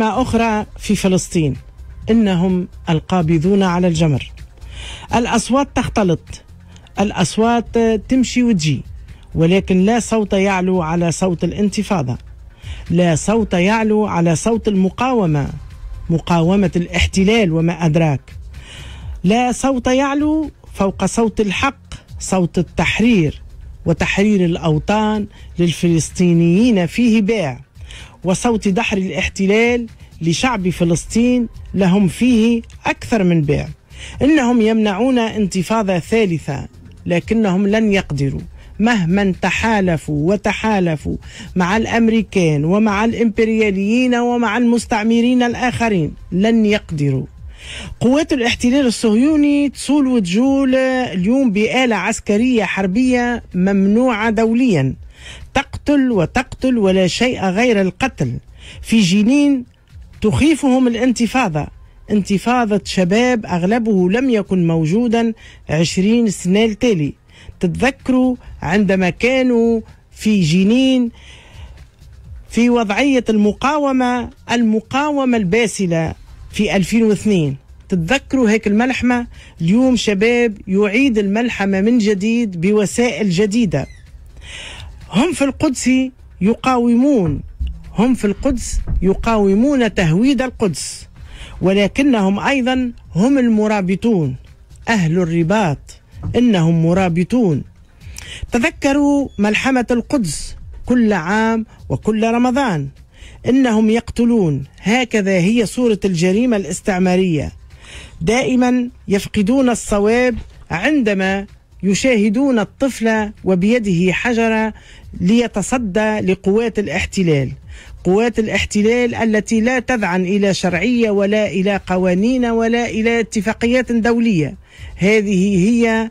ما أخرى في فلسطين إنهم القابضون على الجمر الأصوات تختلط الأصوات تمشي وتجي ولكن لا صوت يعلو على صوت الانتفاضة لا صوت يعلو على صوت المقاومة مقاومة الاحتلال وما أدراك لا صوت يعلو فوق صوت الحق صوت التحرير وتحرير الأوطان للفلسطينيين فيه باع وصوت دحر الاحتلال لشعب فلسطين لهم فيه أكثر من بيع إنهم يمنعون انتفاضة ثالثة لكنهم لن يقدروا مهما تحالفوا وتحالفوا مع الامريكان ومع الامبرياليين ومع المستعمرين الاخرين لن يقدروا قوات الاحتلال الصهيوني تصول وتجول اليوم بآلة عسكرية حربية ممنوعة دوليا تقتل وتقتل ولا شيء غير القتل في جنين تخيفهم الانتفاضة انتفاضة شباب أغلبه لم يكن موجودا عشرين سنة التالي تتذكروا عندما كانوا في جنين في وضعية المقاومة المقاومة الباسلة في 2002 تتذكروا هيك الملحمة اليوم شباب يعيد الملحمة من جديد بوسائل جديدة هم في القدس يقاومون هم في القدس يقاومون تهويد القدس ولكنهم أيضا هم المرابطون أهل الرباط إنهم مرابطون تذكروا ملحمة القدس كل عام وكل رمضان انهم يقتلون هكذا هي صوره الجريمه الاستعماريه دائما يفقدون الصواب عندما يشاهدون الطفل وبيده حجره ليتصدى لقوات الاحتلال قوات الاحتلال التي لا تذعن الى شرعيه ولا الى قوانين ولا الى اتفاقيات دوليه هذه هي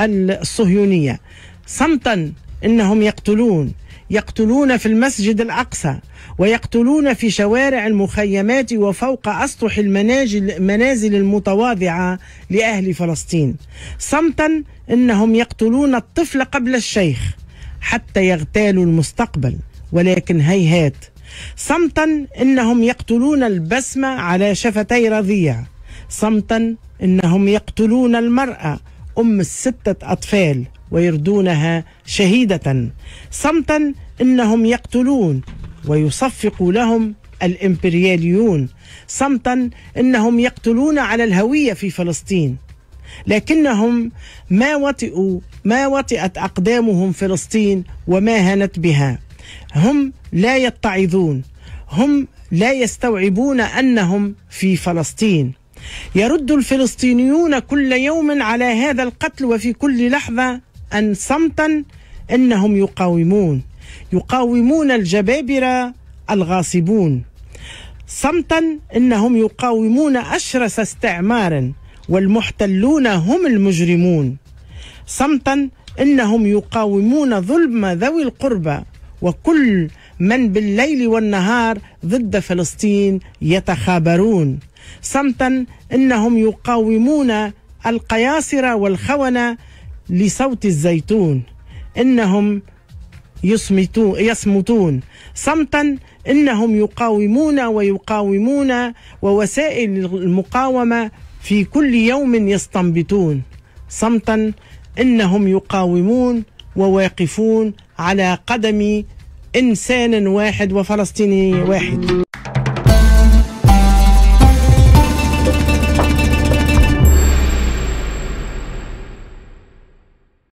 الصهيونيه صمتا انهم يقتلون يقتلون في المسجد الأقصى ويقتلون في شوارع المخيمات وفوق أسطح المنازل, المنازل المتواضعة لأهل فلسطين صمتا إنهم يقتلون الطفل قبل الشيخ حتى يغتالوا المستقبل ولكن هيهات صمتا إنهم يقتلون البسمة على شفتي رضيع صمتا إنهم يقتلون المرأة أم الستة أطفال ويردونها شهيدة صمتا إنهم يقتلون ويصفق لهم الإمبرياليون صمتا إنهم يقتلون على الهوية في فلسطين لكنهم ما وطئوا ما وطئت أقدامهم فلسطين وما هنت بها هم لا يتعظون هم لا يستوعبون أنهم في فلسطين يرد الفلسطينيون كل يوم على هذا القتل وفي كل لحظة أن صمتا إنهم يقاومون يقاومون الجبابرة الغاصبون صمتا إنهم يقاومون أشرس استعمار والمحتلون هم المجرمون صمتا إنهم يقاومون ظلم ذوي القربى وكل من بالليل والنهار ضد فلسطين يتخابرون صمتا انهم يقاومون القياصره والخونه لصوت الزيتون انهم يصمتون يصمتون صمتا انهم يقاومون ويقاومون ووسائل المقاومه في كل يوم يستنبطون صمتا انهم يقاومون وواقفون على قدم انسان واحد وفلسطيني واحد